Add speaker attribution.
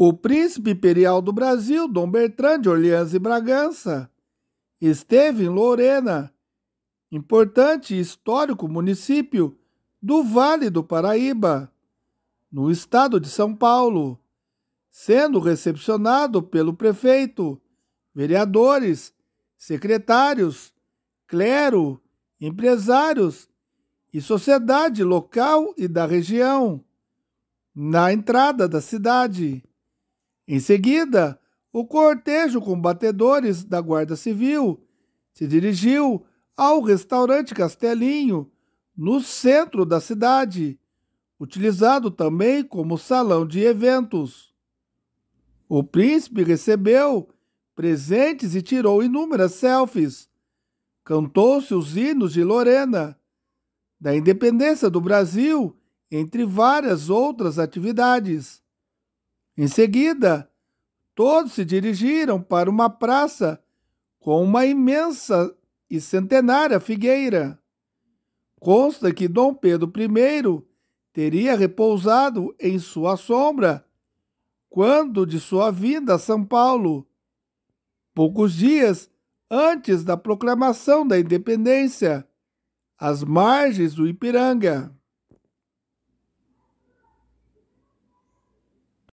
Speaker 1: O príncipe imperial do Brasil, Dom Bertrand de Orleans e Bragança, esteve em Lorena, importante e histórico município do Vale do Paraíba, no estado de São Paulo, sendo recepcionado pelo prefeito, vereadores, secretários, clero, empresários e sociedade local e da região, na entrada da cidade. Em seguida, o cortejo com batedores da Guarda Civil se dirigiu ao restaurante Castelinho, no centro da cidade, utilizado também como salão de eventos. O príncipe recebeu presentes e tirou inúmeras selfies. Cantou-se os hinos de Lorena, da independência do Brasil, entre várias outras atividades. Em seguida, todos se dirigiram para uma praça com uma imensa e centenária figueira. Consta que Dom Pedro I teria repousado em sua sombra quando de sua vinda a São Paulo, poucos dias antes da proclamação da independência, às margens do Ipiranga.